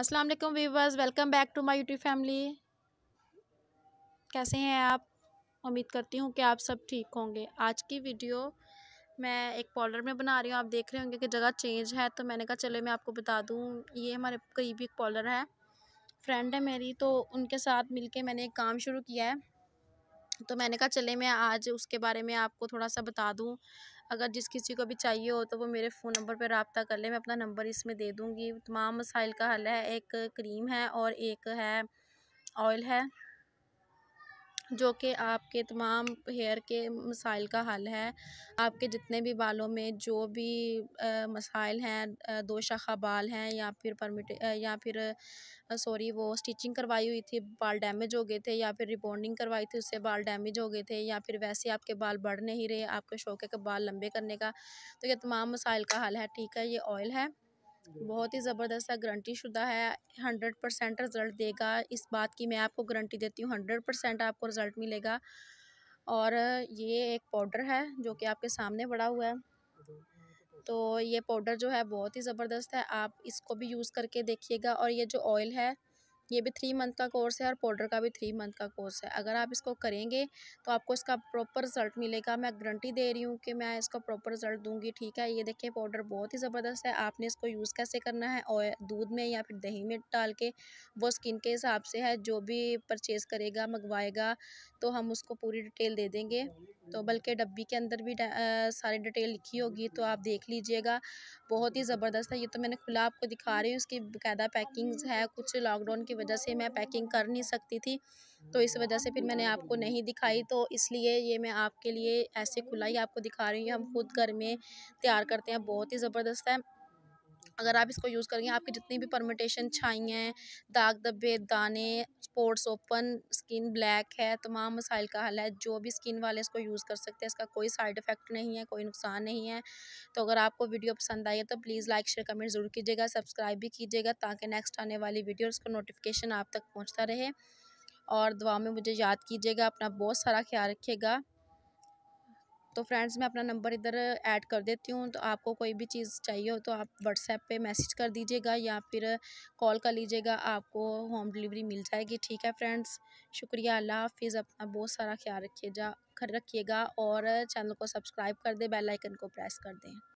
Aslam viewers welcome back to my YouTube family कैसे हैं आप उम्मीद करती हूँ कि आप सब ठीक होंगे आज की वीडियो मैं एक पॉलर में बना रही हूँ आप देख रहे होंगे कि जगह चेंज है तो मैंने कहा चले मैं आपको बता दूँ ये हमारे करीबी एक पॉलर है फ्रेंड है मेरी तो उनके साथ मिलके मैंने एक काम शुरू किया है तो मैंने कहा चले मैं आज उसके बारे में आपको थोड़ा सा बता दूँ अगर जिस किसी को भी चाहिए हो तो वो मेरे फ़ोन नंबर पर रबता कर ले मैं अपना नंबर इसमें दे दूँगी तमाम मसाइल का हल है एक क्रीम है और एक है ऑयल है जो कि आपके तमाम हेयर के मसाइल का हल है आपके जितने भी बालों में जो भी मसाइल हैं दो शाखा बाल हैं या फिर परमिट या फिर सॉरी वो स्टिचिंग करवाई हुई थी बाल डैमेज हो गए थे या फिर रिबॉन्डिंग करवाई थी उससे बाल डैमेज हो गए थे या फिर वैसे आपके बाल बढ़ नहीं रहे आपके शौक है कि बाल लंबे करने का तो ये तमाम मसाइल का हल है ठीक है ये ऑयल है बहुत ही ज़बरदस्त है गारंटी शुदा है हंड्रेड परसेंट रिज़ल्ट देगा इस बात की मैं आपको गारंटी देती हूँ हंड्रेड परसेंट आपको रिज़ल्ट मिलेगा और ये एक पाउडर है जो कि आपके सामने पड़ा हुआ है तो ये पाउडर जो है बहुत ही ज़बरदस्त है आप इसको भी यूज़ करके देखिएगा और ये जो ऑयल है ये भी थ्री मंथ का कोर्स है और पाउडर का भी थ्री मंथ का कोर्स है अगर आप इसको करेंगे तो आपको इसका प्रॉपर रिजल्ट मिलेगा मैं गारंटी दे रही हूँ कि मैं इसका प्रॉपर रिजल्ट दूंगी ठीक है ये देखिए पाउडर बहुत ही ज़बरदस्त है आपने इसको यूज़ कैसे करना है और दूध में या फिर दही में डाल के वो स्किन के हिसाब से है जो भी परचेज़ करेगा मंगवाएगा तो हम उसको पूरी डिटेल दे देंगे तो बल्कि डब्बी के अंदर भी आ, सारी डिटेल लिखी होगी तो आप देख लीजिएगा बहुत ही ज़बरदस्त है ये तो मैंने खुला आपको दिखा रही हूँ इसकी बाकायदा पैकिंग्स है कुछ लॉकडाउन की वजह से मैं पैकिंग कर नहीं सकती थी तो इस वजह से फिर मैंने आपको नहीं दिखाई तो इसलिए ये मैं आपके लिए ऐसे खुला ही आपको दिखा रही हूँ हम खुद घर में तैयार करते हैं बहुत ही ज़बरदस्त है अगर आप इसको यूज़ करेंगे आपकी जितनी भी परमिटेशन हैं दाग धब्बे दाने स्पोर्ट्स ओपन स्किन ब्लैक है तमाम मसाइल का हल है जो भी स्किन वाले इसको यूज़ कर सकते हैं इसका कोई साइड इफ़ेक्ट नहीं है कोई नुकसान नहीं है तो अगर आपको वीडियो पसंद आई है तो प्लीज़ लाइक शेयर कमेंट ज़रूर कीजिएगा सब्सक्राइब भी कीजिएगा ताकि नेक्स्ट आने वाली वीडियो उसका नोटिफिकेशन आप तक पहुँचता रहे और दुआ में मुझे याद कीजिएगा अपना बहुत सारा ख्याल रखिएगा तो फ्रेंड्स मैं अपना नंबर इधर ऐड कर देती हूँ तो आपको कोई भी चीज़ चाहिए हो तो आप व्हाट्सएप पे मैसेज कर दीजिएगा या फिर कॉल कर लीजिएगा आपको होम डिलीवरी मिल जाएगी ठीक है फ्रेंड्स शुक्रिया अल्लाह हाफिज़ अपना बहुत सारा ख्याल रखिएगा रखिएगा और चैनल को सब्सक्राइब कर दें बेलाइकन को प्रेस कर दें